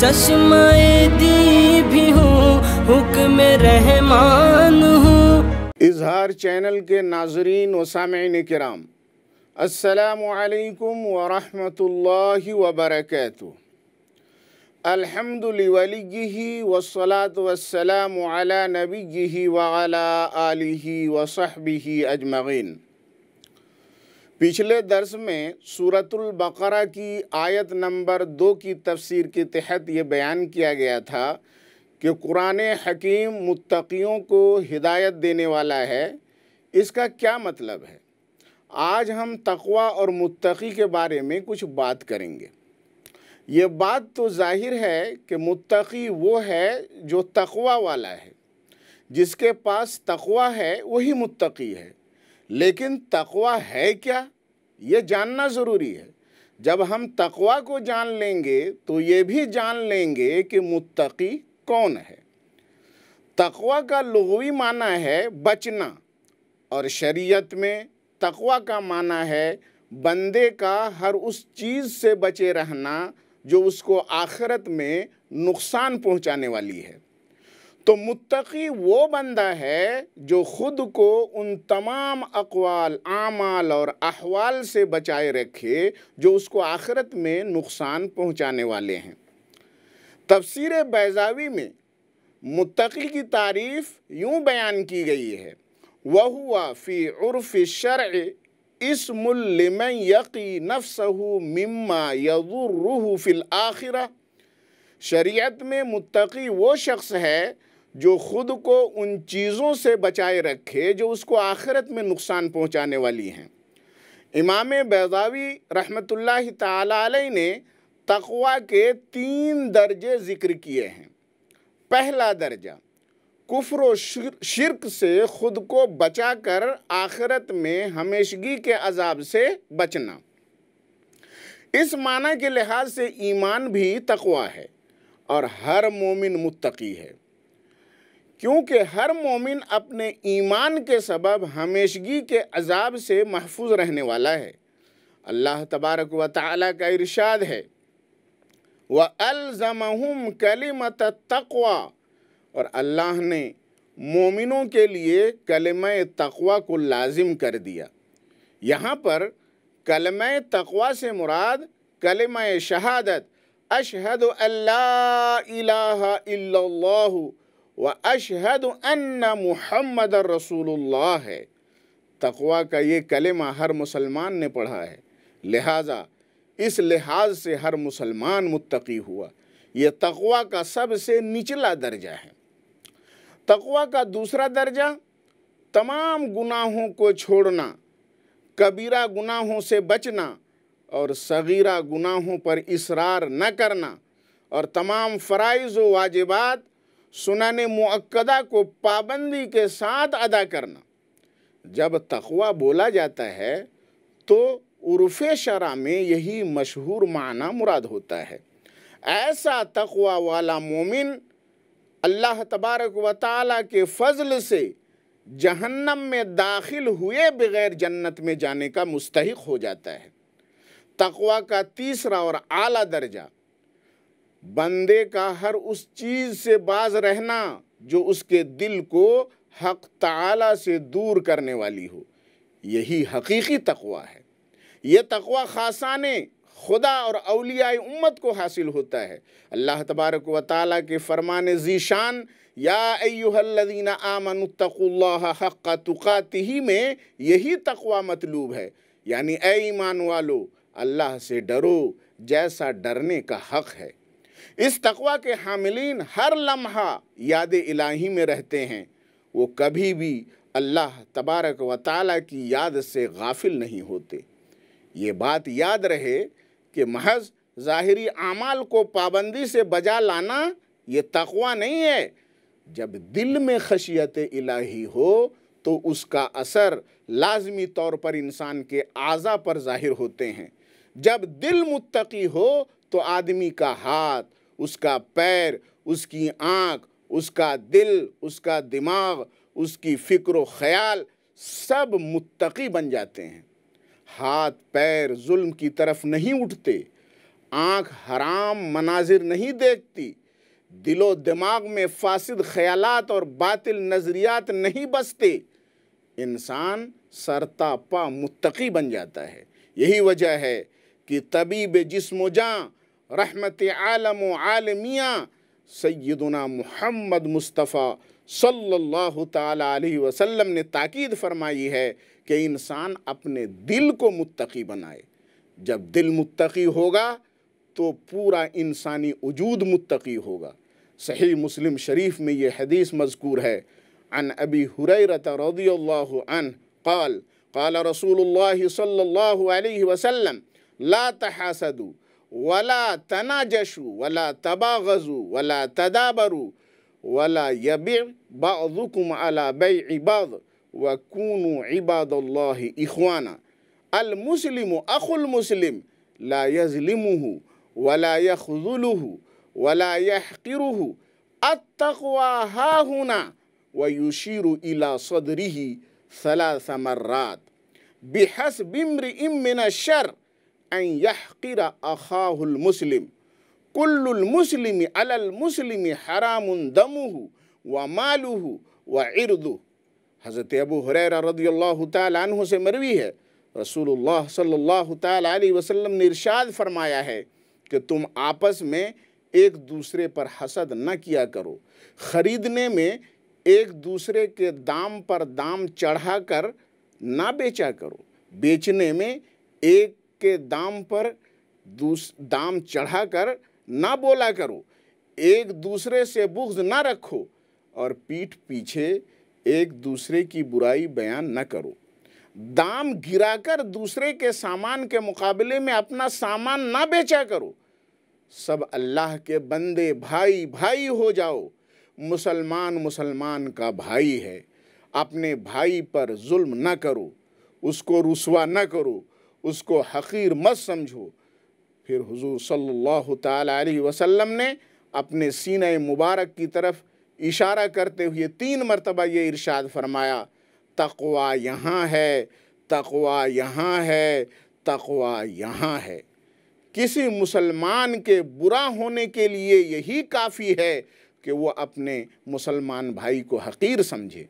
چشمہ دی بھی ہوں حکم رحمان ہوں اظہار چینل کے ناظرین و سامعین کرام السلام علیکم ورحمۃ اللہ وبرکاتہ الحمد اللہ والصلاة والسلام علی نبیہ وعلا آلہ وصحبہ اجمعین پچھلے درس میں سورة البقرہ کی آیت نمبر دو کی تفسیر کے تحت یہ بیان کیا گیا تھا کہ قرآن حکیم متقیوں کو ہدایت دینے والا ہے اس کا کیا مطلب ہے آج ہم تقوی اور متقی کے بارے میں کچھ بات کریں گے یہ بات تو ظاہر ہے کہ متقی وہ ہے جو تقوی والا ہے جس کے پاس تقوی ہے وہی متقی ہے لیکن تقوی ہے کیا یہ جاننا ضروری ہے جب ہم تقوا کو جان لیں گے تو یہ بھی جان لیں گے کہ متقی کون ہے تقوا کا لغوی معنی ہے بچنا اور شریعت میں تقوا کا معنی ہے بندے کا ہر اس چیز سے بچے رہنا جو اس کو آخرت میں نقصان پہنچانے والی ہے تو متقی وہ بندہ ہے جو خود کو ان تمام اقوال اعمال اور احوال سے بچائے رکھے جو اس کو آخرت میں نقصان پہنچانے والے ہیں تفسیر بیضاوی میں متقی کی تعریف یوں بیان کی گئی ہے وَهُوَ فی عرف شرع اسم لمن یقی نفسه مما یزو روح فل شریعت میں متقی وہ شخص ہے جو خود کو ان چیزوں سے بچائے رکھے جو اس کو آخرت میں نقصان پہنچانے والی ہیں امام بیضاوی رحمت اللہ تعالی علیہ نے تقوی کے تین درجے ذکر کیے ہیں پہلا درجہ کفر و شرک سے خود کو بچا کر آخرت میں ہمیشگی کے عذاب سے بچنا اس معنی کے لحاظ سے ایمان بھی تقوی ہے اور ہر مومن متقی ہے کیونکہ ہر مومن اپنے ایمان کے سبب ہمیشگی کے عذاب سے محفوظ رہنے والا ہے اللہ تبارک و تعالیٰ کا ارشاد ہے وَأَلْزَمَهُمْ كَلِمَةَ تَقْوَى اور اللہ نے مومنوں کے لیے کلمہ تقوی کو لازم کر دیا یہاں پر کلمہ تقوی سے مراد کلمہ شہادت اشہد اللہ الہ الا اللہ و اشہد محمد رسول اللہ ہے تقوا کا یہ کلمہ ہر مسلمان نے پڑھا ہے لہٰذا اس لحاظ سے ہر مسلمان متقی ہوا یہ تقوی کا سب سے نچلا درجہ ہے تقوی کا دوسرا درجہ تمام گناہوں کو چھوڑنا کبیرہ گناہوں سے بچنا اور صغیرہ گناہوں پر اصرار نہ کرنا اور تمام فرائض و واجبات سنان معقدہ کو پابندی کے ساتھ ادا کرنا جب تقوی بولا جاتا ہے تو عرف شرع میں یہی مشہور معنی مراد ہوتا ہے ایسا تقوی والا مومن اللہ تبارک و تعالیٰ کے فضل سے جہنم میں داخل ہوئے بغیر جنت میں جانے کا مستحق ہو جاتا ہے تقوی کا تیسرا اور اعلیٰ درجہ بندے کا ہر اس چیز سے باز رہنا جو اس کے دل کو حق تعالی سے دور کرنے والی ہو یہی حقیقی تقوع ہے یہ تقوع خاصانے خدا اور اولیاء امت کو حاصل ہوتا ہے اللہ تبارک و تعالیٰ کے فرمان ذیشان یا ایوہ الذین آمنوا اتقوا اللہ حق تقاتہی میں یہی تقوا مطلوب ہے یعنی اے ایمان والو اللہ سے ڈرو جیسا ڈرنے کا حق ہے اس تقوی کے حاملین ہر لمحہ یاد الہی میں رہتے ہیں وہ کبھی بھی اللہ تبارک و تعالیٰ کی یاد سے غافل نہیں ہوتے یہ بات یاد رہے کہ محض ظاہری اعمال کو پابندی سے بجا لانا یہ تقوی نہیں ہے جب دل میں خشیت الہی ہو تو اس کا اثر لازمی طور پر انسان کے اعضا پر ظاہر ہوتے ہیں جب دل متقی ہو تو آدمی کا ہاتھ اس کا پیر اس کی آنکھ اس کا دل اس کا دماغ اس کی فکر و خیال سب متقی بن جاتے ہیں ہاتھ پیر ظلم کی طرف نہیں اٹھتے آنکھ حرام مناظر نہیں دیکھتی دل و دماغ میں فاسد خیالات اور باطل نظریات نہیں بستے انسان سرتا پا متقی بن جاتا ہے یہی وجہ ہے کہ طبیب جسم و جاں رحمت عالم و عالمیاں سیدنا محمد مصطفیٰ صلی اللہ تعالیٰ علیہ وسلم نے تاکید فرمائی ہے کہ انسان اپنے دل کو متقی بنائے جب دل متقی ہوگا تو پورا انسانی وجود متقی ہوگا صحیح مسلم شریف میں یہ حدیث مذکور ہے عن ابی حریرت رضی اللہ عنہ قال قال رسول اللہ صلی اللہ علیہ وسلم لا تحاسدو ولا تناجشوا ولا تباغزوا ولا تدابروا ولا يبيع بعضكم على بيع بعض وكونوا عباد الله إخوانا المسلم أخو المسلم لا يظلمه ولا يخذله ولا يحقره التقوى ها هنا ويشير إلى صدره ثلاث مرات بحسب امرئ من الشر يحقر اخاه المسلم كل المسلم حرام دمه وماله وعرضه حضرت ابو حریرہ رضی اللہ تعالیٰ عنہ سے مروی ہے رسول اللہ صلی اللہ تعالیٰ علیہ وسلم نے ارشاد فرمایا ہے کہ تم آپس میں ایک دوسرے پر حسد نہ کیا کرو خریدنے میں ایک دوسرے کے دام پر دام چڑھا کر نہ بیچا کرو بیچنے میں ایک کے دام پر دام چڑھا کر نہ بولا کرو ایک دوسرے سے بغض نہ رکھو اور پیٹھ پیچھے ایک دوسرے کی برائی بیان نہ کرو دام گرا کر دوسرے کے سامان کے مقابلے میں اپنا سامان نہ بیچا کرو سب اللہ کے بندے بھائی بھائی ہو جاؤ مسلمان مسلمان کا بھائی ہے اپنے بھائی پر ظلم نہ کرو اس کو رسوا نہ کرو اس کو حقیر مت سمجھو پھر حضور صلی اللہ تعالیٰ علیہ وسلم نے اپنے سینہ مبارک کی طرف اشارہ کرتے ہوئے تین مرتبہ یہ ارشاد فرمایا تقوا یہاں ہے تقوا یہاں ہے تقوا یہاں ہے کسی مسلمان کے برا ہونے کے لیے یہی کافی ہے کہ وہ اپنے مسلمان بھائی کو حقیر سمجھے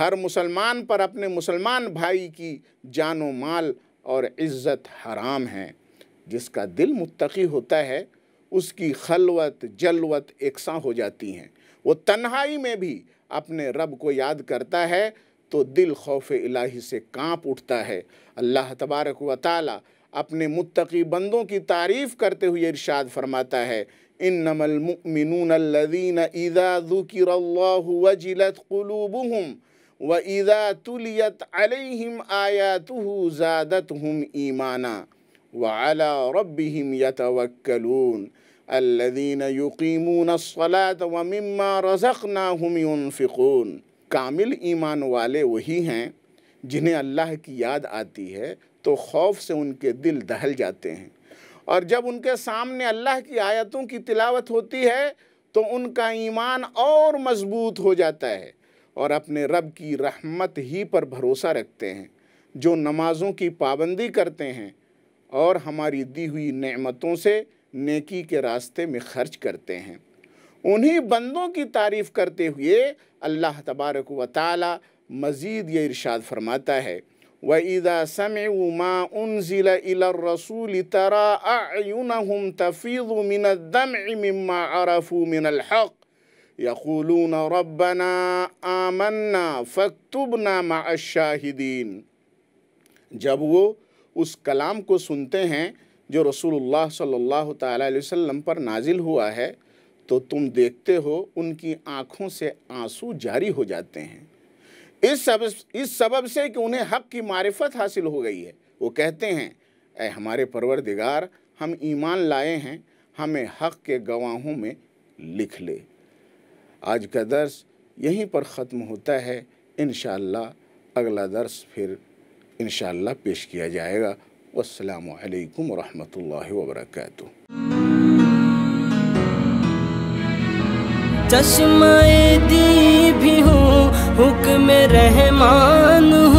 ہر مسلمان پر اپنے مسلمان بھائی کی جان و مال اور عزت حرام ہے جس کا دل متقی ہوتا ہے اس کی خلوت جلوت یکساں ہو جاتی ہیں وہ تنہائی میں بھی اپنے رب کو یاد کرتا ہے تو دل خوف الہی سے کانپ اٹھتا ہے اللہ تبارک و تعالی اپنے متقی بندوں کی تعریف کرتے ہوئے ارشاد فرماتا ہے انما المؤمنون الذین اذا ذکر اللہ وجلت قلوبهم وَإِذَا تُلِيَتْ عَلَيْهِمْ آيَاتُهُ زَادَتْهُمْ إِيمَانًا وَعَلَى رَبِّهِمْ يَتَوَكَّلُونَ الَّذِينَ يُقِيمُونَ الصَّلَاةَ وَمِمَّا رَزَقْنَاهُمْ يُنفِقُونَ کامل ایمان والے وہی ہیں جنہیں اللہ کی یاد آتی ہے تو خوف سے ان کے دل دہل جاتے ہیں اور جب ان کے سامنے اللہ کی آیتوں کی تلاوت ہوتی ہے تو ان کا ایمان اور مضبوط ہو جاتا ہے اور اپنے رب کی رحمت ہی پر بھروسہ رکھتے ہیں جو نمازوں کی پابندی کرتے ہیں اور ہماری دی ہوئی نعمتوں سے نیکی کے راستے میں خرچ کرتے ہیں انہی بندوں کی تعریف کرتے ہوئے اللہ تبارک و تعالی مزید یہ ارشاد فرماتا ہے وَإِذَا سَمِعُوا مَا أُنزِلَ إِلَى الرَّسُولِ تَرَى أَعْيُنَهُمْ تَفِيضُ مِنَ الدَّمْعِ مِمَّا عَرَفُوا مِنَ الْحَقِّ یقولون ربنا آمنا مع الشاہدین جب وہ اس کلام کو سنتے ہیں جو رسول اللہ صلی اللہ علیہ وسلم پر نازل ہوا ہے تو تم دیکھتے ہو ان کی آنکھوں سے آنسو جاری ہو جاتے ہیں اس سبب اس سبب سے کہ انہیں حق کی معرفت حاصل ہو گئی ہے وہ کہتے ہیں اے ہمارے پروردگار ہم ایمان لائے ہیں ہمیں حق کے گواہوں میں لکھ لے آج کا درس یہیں پر ختم ہوتا ہے انشاءاللہ اگلا درس پھر انشاءاللہ پیش کیا جائے گا والسلام علیکم ورحمۃ اللہ وبرکاتہ چشمہ دی بھی ہوں ہوں حکم رحمان